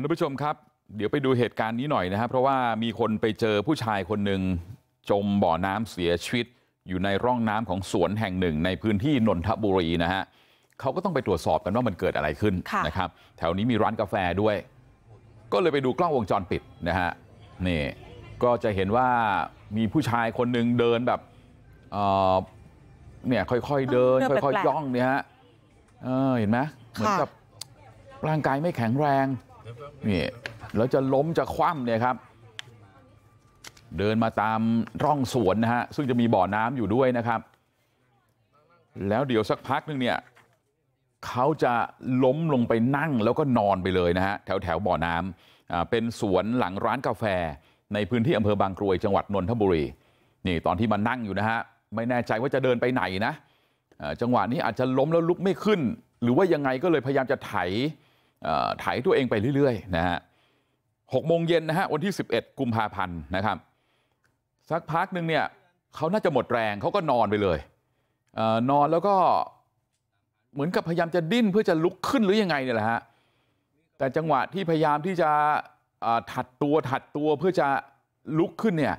ทุกผู้ชมครับเดี๋ยวไปดูเหตุการณ์นี้หน่อยนะครับเพราะว่ามีคนไปเจอผู้ชายคนหนึ่งจมบ่อน้ำเสียชีวิตอยู่ในร่องน้ำของสวนแห่งหนึ่งในพื้นที่นนทบุรีนะฮะเขาก็ต้องไปตรวจสอบกันว่ามันเกิดอะไรขึ้นนะครับแถวนี้มีร้านกาแฟด้วย ก็เลยไปดูกล้องวงจรปิดนะฮะนี่ก็จะเห็นว่ามีผู้ชายคนหนึ่งเดินแบบเนี่ยค่อยๆเดินค่อยๆย่องเนี่ยฮะเห็นไหมเหมือนกับร่างกายไม่แข็งแรงนี่แล้วจะล้มจะคว่ำเนี่ยครับ เดินมาตามร่องสวนนะฮะซึ่งจะมีบ่อน้ำอยู่ด้วยนะครับ แล้วเดี๋ยวสักพักนึงเนี่ยเขาจะล้มลงไปนั่งแล้วก็นอนไปเลยนะฮะแถวแถวบ่อน้ำเป็นสวนหลังร้านกาแฟ ในพื้นที่อำเภอบางกรวยจังหวัดนนทบุรีนี่ตอนที่มานั่งอยู่นะฮะไม่แน่ใจว่าจะเดินไปไหนนะจังหวะนี้อาจจะล้มแล้วลุกไม่ขึ้น หรือว่ายังไงก็เลยพยายามจะไถถ่ายตัวเองไปเรื่อยๆนะฮะกโมงเย็นนะฮะวันที่ 11 กุมภาพันธ์นะครับ สักพักหนึ่งเนี่ยเขาน่าจะหมดแรงเขาก็นอนไปเลย นอนแล้วก็เหมือนกับพยายามจะดิ้นเพื่อจะลุกขึ้นหรือยังไงเนี่ยแหละฮะ แต่จังหวะที่พยายามที่จะถัดตัวถัดตัวเพื่อจะลุกขึ้นเนี่ย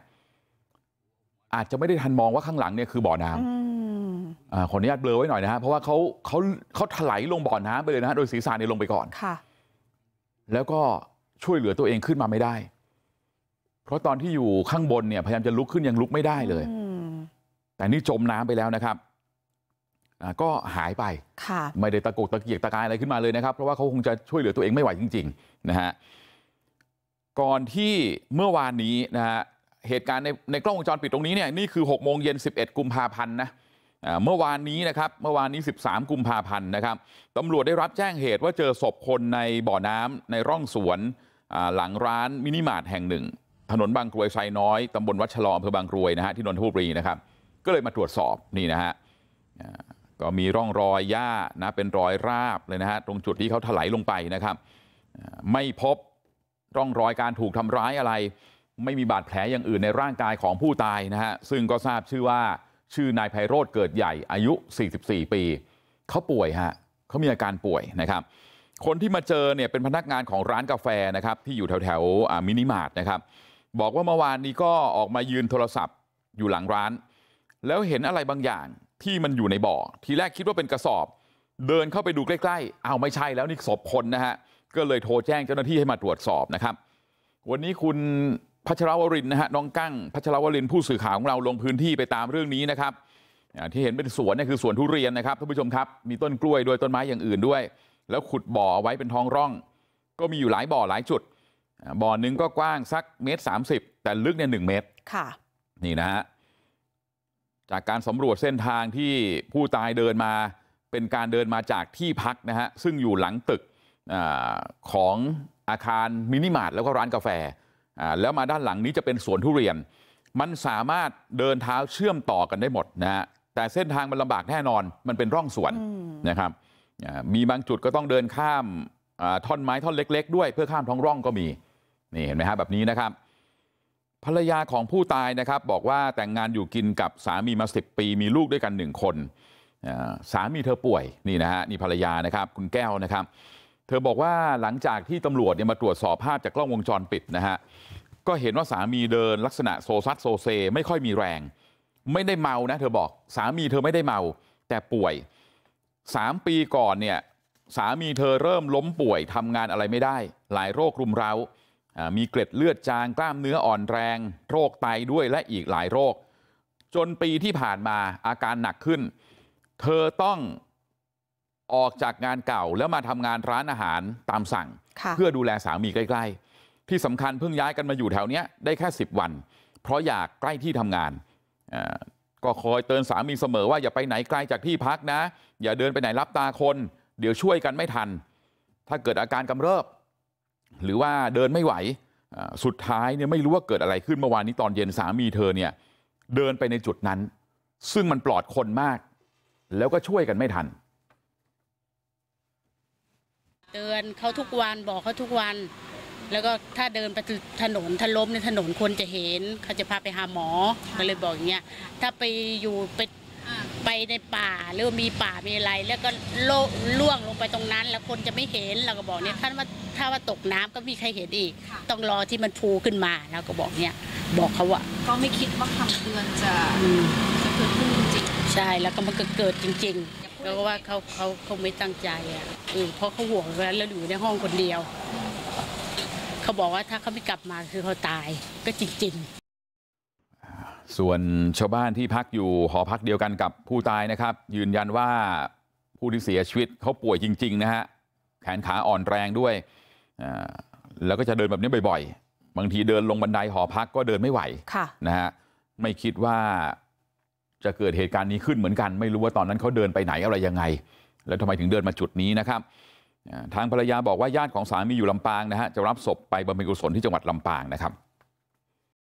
อาจจะไม่ได้ทันมองว่าข้างหลังเนี่ยคือบ่อน้ำขออนุญาตเบลอไว้หน่อยนะครับเพราะว่าเขาเเขขาาถลายลงบ่อน้ำไปเลยนะฮะโดยศีรษะเนี่ยลงไปก่อนแล้วก็ช่วยเหลือตัวเองขึ้นมาไม่ได้ เพราะตอนที่อยู่ข้างบนเนี่ยพยายามจะลุกขึ้นยังลุกไม่ได้เลยแต่นี่จมน้ำไปแล้วนะครับ ก็หายไปไม่ได้ตะกกตะเกียกตะกายอะไรขึ้นมาเลยนะครับเพราะว่าเขาคงจะช่วยเหลือตัวเองไม่ไหวจริงๆนะฮะก่อนที่เมื่อวานนี้นะฮะเหตุการณ์ในในกล้องวงจรปิด ตรงนี้เนี่ยนี่คือกโมงเย็น็ดกุมภาพันธ์นะเมื่อวานนี้นะครับเมื่อวานนี้๑๓กุมภาพันธ์นะครับตำรวจได้รับแจ้งเหตุว่าเจอศพคนในบ่อน้ำในร่องสวนหลังร้านมินิมาร์ทแห่งหนึ่ง ถนนบางกรวยไซน้อย ตำบลวัชลออำเภอบางกรวยนะฮะที่นนทบุรีนะครับ ก็เลยมาตรวจสอบนี่นะฮะก็มีร่องรอยย่านะเป็นรอยราบเลยนะฮะตรงจุดที่เขาถลายลงไปนะครับ ไม่พบร่องรอยการถูกทำร้ายอะไร ไม่มีบาดแผลอย่างอื่นในร่างกายของผู้ตายนะฮะซึ่งก็ทราบชื่อว่าชื่อนายไพโรธเกิดใหญ่อายุ๔๔ปี เขาป่วยฮะเขามีอาการป่วยนะครับ คนที่มาเจอเนี่ยเป็นพนักงานของร้านกาแฟนะครับที่อยู่แถวแถวมินิมารตทนะครับบอกว่าเมื่อวานนี้ก็ออกมายืนโทรศัพท์อยู่หลังร้าน แล้วเห็นอะไรบางอย่างที่มันอยู่ในบ่อทีแรกคิดว่าเป็นกระสอบ เดินเข้าไปดูใกล้ๆเอาไม่ใช่แล้วนี่ศพคนนะฮะก็เลยโทรแจ้งเจ้าหน้าที่ให้มาตรวจสอบนะครับ วันนี้คุณพชรวรินนะฮะน้องกั้งพัชรวรินผู้สื่อข่าวของเราลงพื้นที่ไปตามเรื่องนี้นะครับ ที่เห็นเป็นสวนเนี่ยคือสวนทุเรียนนะครับท่านผู้ชมครับมีต้นกล้วยด้วยต้นไม้อย่างอื่นด้วย แล้วขุดบ่อไว้เป็นท้องร่อง ก็มีอยู่หลายบ่อหลายจุด บ่อหนึ่งก็กว้างสักเมตรสามสิบแต่ลึกเนี่ยหนึ่งเมตรค่ะนี่นะฮะจากการสำรวจเส้นทางที่ผู้ตายเดินมาเป็นการเดินมาจากที่พักนะฮะซึ่งอยู่หลังตึกของอาคารมินิมาร์ทแล้วก็ร้านกาแฟแล้วมาด้านหลังนี้จะเป็นสวนทุเรียน มันสามารถเดินเท้าเชื่อมต่อกันได้หมดนะฮะ แต่เส้นทางมันลำบากแน่นอน มันเป็นร่องสวนนะครับ มีบางจุดก็ต้องเดินข้ามท่อนไม้ท่อนเล็กๆ ด้วยเพื่อข้ามท้องร่องก็มี นี่เห็นไหมฮะแบบนี้นะครับ ภรรยาของผู้ตายนะครับ บอกว่าแต่งงานอยู่กินกับสามีมาสิบปีมีลูกด้วยกันหนึ่งคน สามีเธอป่วยนี่นะฮะนี่ภรรยานะครับ คุณแก้วนะครับธอบอกว่าหลังจากที่ตำรวจเนี่ยมาตรวจสอบภาพจากกล้องวงจรปิดนะฮะก็เห็นว่าสามีเดินลักษณะโซซัดโซเซไม่ค่อยมีแรง ไม่ได้เมานะ เธอบอกสามีเธอไม่ได้เมาแต่ป่วยสามปีก่อนเนี่ยสามีเธอเริ่มล้มป่วยทำงานอะไรไม่ได้ หลายโรครุมเร้ามีเกล็ดเลือดจางกล้ามเนื้ออ่อนแรง โรคไตด้วยและอีกหลายโรค จนปีที่ผ่านมาอาการหนักขึ้น เธอต้องออกจากงานเก่าแล้วมาทำงานร้านอาหารตามสั่ง เพื่อดูแลสามีใกล้ๆที่สำคัญเพิ่งย้ายกันมาอยู่แถวนี้ได้แค่สิบวัน เพราะอยากใกล้ที่ทำงานก็คอยเตือนสามีเสมอว่าอย่าไปไหนไกล จากที่พักนะ อย่าเดินไปไหนรับตาคน เดี๋ยวช่วยกันไม่ทัน ถ้าเกิดอาการกำเริบ หรือว่าเดินไม่ไหวสุดท้ายเนี่ยไม่รู้ว่าเกิดอะไรขึ้นเมื่อวานนี้ตอนเย็นสามีเธอเนี่ยเดินไปในจุดนั้น ซึ่งมันปลอดคนมาก แล้วก็ช่วยกันไม่ทันเตือนเขาทุกวันบอกเขาทุกวันแล้วก็ถ้าเดินไปถนนถ้าล้มในถนนคนจะเห็นเขาจะพาไปหาหมอก็เลยบอกอย่างเงี้ยถ้าไปอยู่ไปไปในป่าหรือมีป่ามีอะไร แล้วก็โลล่วงลงไปตรงนั้นแล้วคนจะไม่เห็นเราก็บอกเนี่ยถ้าว่าถ้าว่าตกน้ำก็มีใครเห็นอีกต้องรอที่มันพูขึ้นมาแล้วก็บอกเนี่ยบอกเขาว่าก็ไม่คิดว่าคำเตือนจะจะเกิดขึ้นจริงใช่แล้วก็มันก็เกิดจริง ๆก็ว่าเขาเขาเขาไม่ตั้งใจอ่ะเพราะเขาห่วงแล้วอยู่ในห้องคนเดียว เขาบอกว่าถ้าเขาไม่กลับมาคือเขาตายก็จริงๆส่วนชาวบ้านที่พักอยู่หอพักเดียวกันกับผู้ตายนะครับ ยืนยันว่าผู้ที่เสียชีวิตเขาป่วยจริงๆนะฮะ แขนขาอ่อนแรงด้วยแล้วก็จะเดินแบบนี้บ่อยๆ บางทีเดินลงบันไดหอพักก็เดินไม่ไหวะนะฮะไม่คิดว่าจะเกิดเหตุการณ์นี้ขึ้นเหมือนกันไม่รู้ว่าตอนนั้นเขาเดินไปไหน อะไรยังไง แล้วทำไมถึงเดินมาจุดนี้นะครับ ทางภรรยาบอกว่าญาติของสามีอยู่ลำปางนะฮะจะรับศพไปบำเพ็ญกุศลที่จังหวัดลำปางนะครับ